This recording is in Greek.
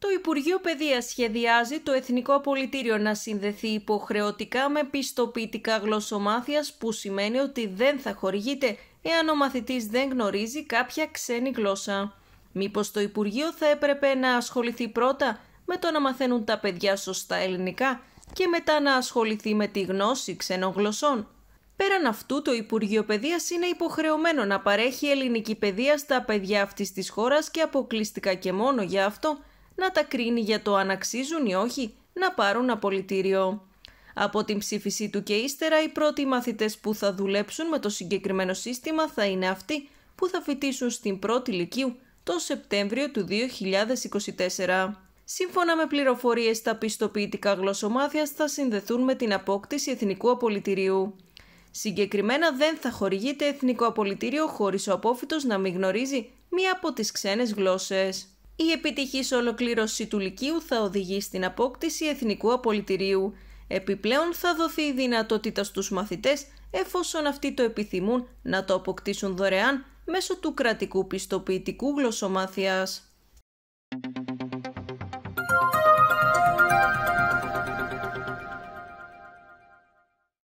Το Υπουργείο Παιδείας σχεδιάζει το Εθνικό Πολιτήριο να συνδεθεί υποχρεωτικά με πιστοποιητικά γλωσσομάθειας που σημαίνει ότι δεν θα χορηγείται εάν ο μαθητής δεν γνωρίζει κάποια ξένη γλώσσα. Μήπως το Υπουργείο θα έπρεπε να ασχοληθεί πρώτα με το να μαθαίνουν τα παιδιά σωστά ελληνικά και μετά να ασχοληθεί με τη γνώση ξένων γλωσσών. Πέραν αυτού, το Υπουργείο Παιδείας είναι υποχρεωμένο να παρέχει ελληνική παιδεία στα παιδιά αυτής της χώρας και αποκλειστικά και μόνο για αυτό να τα κρίνει για το αν αξίζουν ή όχι να πάρουν απολυτήριο. Από την ψήφιση του και ύστερα, οι πρώτοι μαθητές που θα δουλέψουν με το συγκεκριμένο σύστημα θα είναι αυτοί που θα φοιτήσουν στην πρώτη λυκείου το Σεπτέμβριο του 2024. Σύμφωνα με πληροφορίες τα πιστοποιητικά γλωσσομάθειας θα συνδεθούν με την απόκτηση εθνικού απολυτηρίου. Συγκεκριμένα δεν θα χορηγείται εθνικό απολυτήριο χωρίς ο απόφυτος να μην γνωρίζει μία από τις ξένες γλώσσες. Η επιτυχής ολοκλήρωση του Λυκείου θα οδηγεί στην απόκτηση εθνικού απολυτηρίου. Επιπλέον θα δοθεί η δυνατότητα στους μαθητές, εφόσον αυτοί το επιθυμούν, να το αποκτήσουν δωρεάν μέσω του κρατικού πιστοποιητικού γλωσσομάθειας.